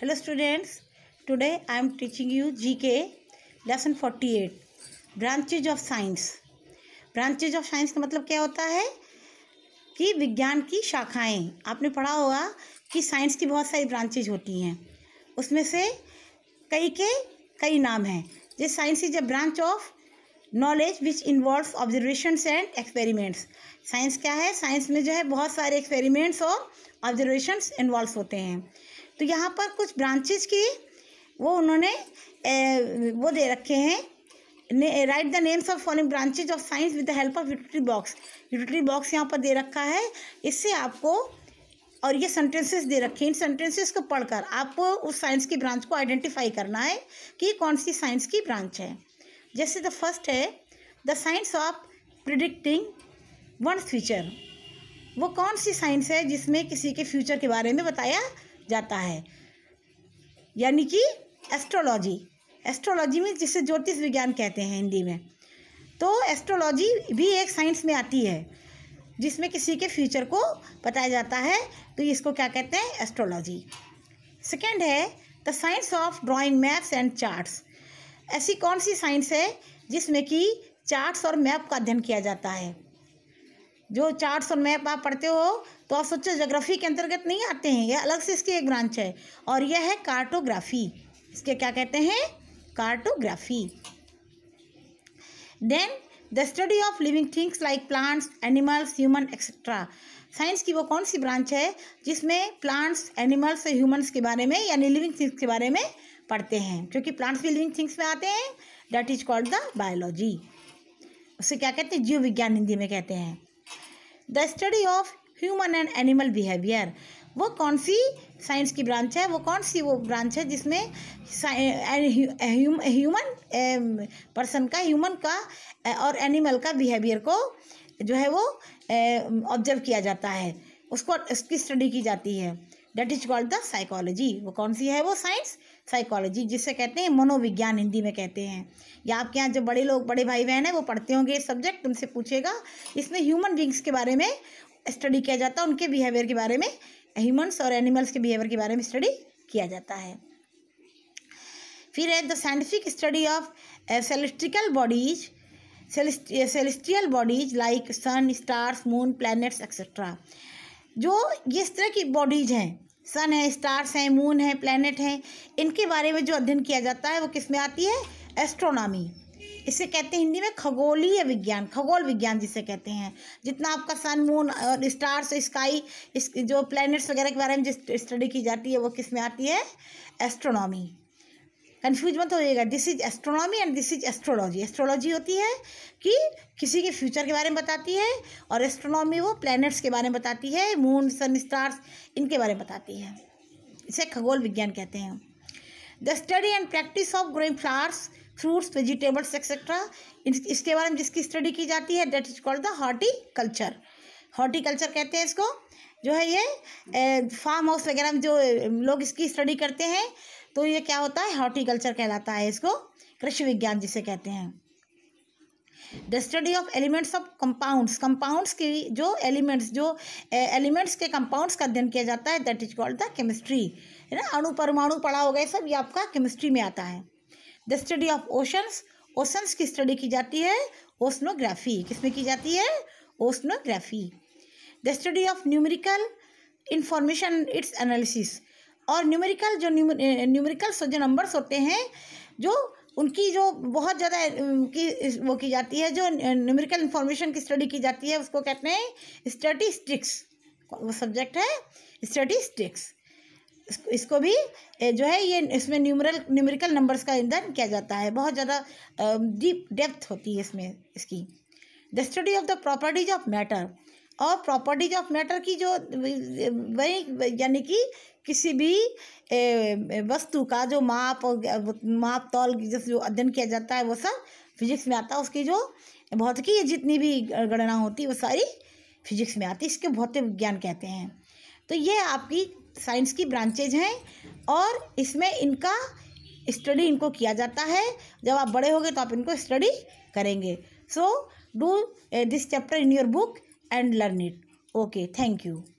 hello students today I am teaching you GK lesson forty eight branches of science branches of science का मतलब क्या होता है कि विज्ञान की शाखाएं आपने पढ़ा होगा कि साइंस की बहुत सारी ब्रांचेज होती हैं उसमें से कई के कई नाम हैं जैसे science is a branch of knowledge which involve observations and experiments science क्या है साइंस में जो है बहुत सारे एक्सपेरिमेंट्स और ऑब्जर्वेशंस इन्वॉल्व होते हैं तो यहाँ पर कुछ ब्रांचेस की वो उन्होंने ए, वो दे रखे हैं write the names of following branches of science with the help of यूटरी बॉक्स यूटरी बॉक्स यहाँ पर दे रखा है इससे आपको और ये सेंटेंसेस दे रखे हैं इन सेंटेंसेस को पढ़कर आपको उस साइंस की ब्रांच को आइडेंटिफाई करना है कि कौन सी साइंस की ब्रांच है जैसे द फर्स्ट है the science of predicting one future वो कौन सी साइंस है जिसमें किसी के फ्यूचर के बारे में बताया जाता है यानी कि एस्ट्रोलॉजी एस्ट्रोलॉजी में जिसे ज्योतिष विज्ञान कहते हैं हिंदी में तो एस्ट्रोलॉजी भी एक साइंस में आती है जिसमें किसी के फ्यूचर को बताया जाता है तो इसको क्या कहते हैं एस्ट्रोलॉजी सेकेंड है the science of drawing maps and charts ऐसी कौन सी साइंस है जिसमें कि चार्ट्स और मैप का अध्ययन किया जाता है जो चार्ट्स और मैप आप पढ़ते हो तो आप सोचो जोग्राफी के अंतर्गत नहीं आते हैं यह अलग से इसकी एक ब्रांच है और यह है कार्टोग्राफी इसके क्या कहते हैं cartography then the study of living things like plants animals human etcetera science की वो कौन सी ब्रांच है जिसमें प्लांट्स एनिमल्स और ह्यूमंस के बारे में यानी लिविंग थिंग्स के बारे में पढ़ते हैं क्योंकि प्लांट्स भी लिविंग थिंग्स में आते हैं that is called the biology उसे क्या कहते हैं जीव विज्ञान हिंदी में कहते हैं the study of human and animal behaviour वो कौन सी साइंस की ब्रांच है वो कौन सी वो ब्रांच है जिसमें ह्यूमन पर्सन um, का ह्यूमन का और एनिमल का बिहेवियर को जो है वो ऑब्जर्व किया जाता है उसको उसकी स्टडी की जाती है that is called the psychology वो कौन सी है वो साइंस साइकोलॉजी जिसे कहते हैं मनोविज्ञान हिंदी में कहते हैं या आपके यहाँ जो बड़े लोग बड़े भाई बहन हैं वो पढ़ते होंगे सब्जेक्ट उनसे पूछेगा इसमें ह्यूमन बींग्स के बारे में स्टडी किया जाता है उनके बिहेवियर के बारे में ह्यूमन्स और एनिमल्स के बिहेवियर के बारे में स्टडी किया जाता है फिर है the scientific study of celestial bodies celestial bodies like sun stars moon planets etcetera जो ये इस तरह की बॉडीज हैं सन है स्टार्स हैं मून है प्लानट हैं इनके बारे में जो अध्ययन किया जाता है वो किस में आती है एस्ट्रोनॉमी इसे कहते हैं हिंदी में खगोलीय विज्ञान खगोल विज्ञान जिसे कहते हैं जितना आपका सन मून और स्टार्स स्काई इस जो प्लैनेट्स वगैरह के बारे में जिस स्टडी की जाती है वो किस में आती है एस्ट्रोनॉमी कन्फ्यूज मत होइएगा this is astronomy and this is astrology astrology होती है कि किसी के फ्यूचर के बारे में बताती है और एस्ट्रोनॉमी वो प्लैनेट्स के बारे में बताती है मून सन स्टार्स इनके बारे में बताती है इसे खगोल विज्ञान कहते हैं the study and practice of growing flowers fruits vegetables etcetera इसके बारे में जिसकी स्टडी की जाती है that is called the horticulture horticulture कहते हैं इसको जो है ये फार्म हाउस वगैरह में जो लोग इसकी स्टडी करते हैं तो ये क्या होता है हॉर्टिकल्चर कहलाता है इसको कृषि विज्ञान जिसे कहते हैं the study of elements of compounds compounds की जो एलिमेंट्स जो एलिमेंट्स के कंपाउंड्स का अध्ययन किया जाता है that is called the chemistry है ना अणु परमाणु पढ़ा हो गया सब ये आपका केमिस्ट्री में आता है the study of oceans oceans की स्टडी की जाती है ओस्नोग्राफी किसमें की जाती है oceanography the study of numerical information its analysis और न्यूमेरिकल जो न्यूमेरिकल जो नंबर्स होते हैं जो उनकी जो बहुत ज़्यादा की वो की जाती है जो न्यूमेरिकल इंफॉर्मेशन की स्टडी की जाती है उसको कहते हैं स्टेटिस्टिक्स वो सब्जेक्ट है स्टेटिस्टिक्स इसको, इसको भी जो है ये इसमें न्यूमरल न्यूमेरिकल नंबर्स का इंधन किया जाता है बहुत ज़्यादा डीप डेप्थ होती है इसमें इसकी the study of the properties of matter और प्रॉपर्टीज ऑफ मैटर की जो वही यानी कि किसी भी वस्तु का जो माप और माप तौल जैसे जो अध्ययन किया जाता है वो सब फिजिक्स में आता है उसकी जो भौतिकी जितनी भी गणना होती है वो सारी फिजिक्स में आती है इसके भौतिक विज्ञान कहते हैं तो ये आपकी साइंस की ब्रांचेज हैं और इसमें इनका स्टडी इनको किया जाता है जब आप बड़े होंगे तो आप इनको स्टडी करेंगे so do this chapter in your book and learn it okay thank you